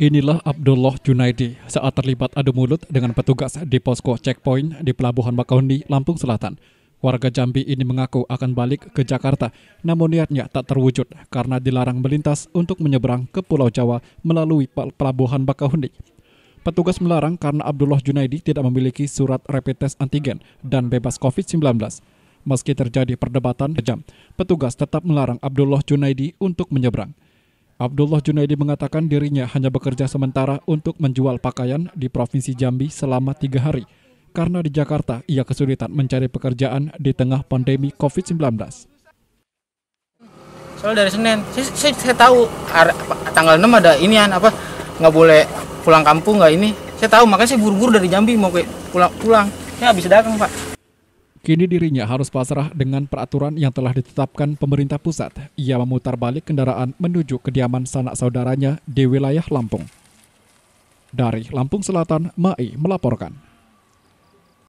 Inilah Abdullah Junaidi saat terlibat adu mulut dengan petugas di posko checkpoint di Pelabuhan Bakauheni, Lampung Selatan. Warga Jambi ini mengaku akan balik ke Jakarta, namun niatnya tak terwujud karena dilarang melintas untuk menyeberang ke Pulau Jawa melalui Pelabuhan Bakauheni. Petugas melarang karena Abdullah Junaidi tidak memiliki surat rapid test antigen dan bebas COVID-19. Meski terjadi perdebatan kejam, petugas tetap melarang Abdullah Junaidi untuk menyeberang. Abdullah Junaidi mengatakan dirinya hanya bekerja sementara untuk menjual pakaian di Provinsi Jambi selama tiga hari, karena di Jakarta ia kesulitan mencari pekerjaan di tengah pandemi COVID-19. Soalnya dari Senin, saya, saya, saya tahu tanggal 6 ada inian apa nggak boleh pulang kampung nggak ini. Saya tahu makanya saya buru-buru dari Jambi mau ke pulang pulang. nggak habis dagang pak. Kini dirinya harus pasrah dengan peraturan yang telah ditetapkan pemerintah pusat. Ia memutar balik kendaraan menuju kediaman sanak saudaranya di wilayah Lampung. Dari Lampung Selatan, Mai melaporkan.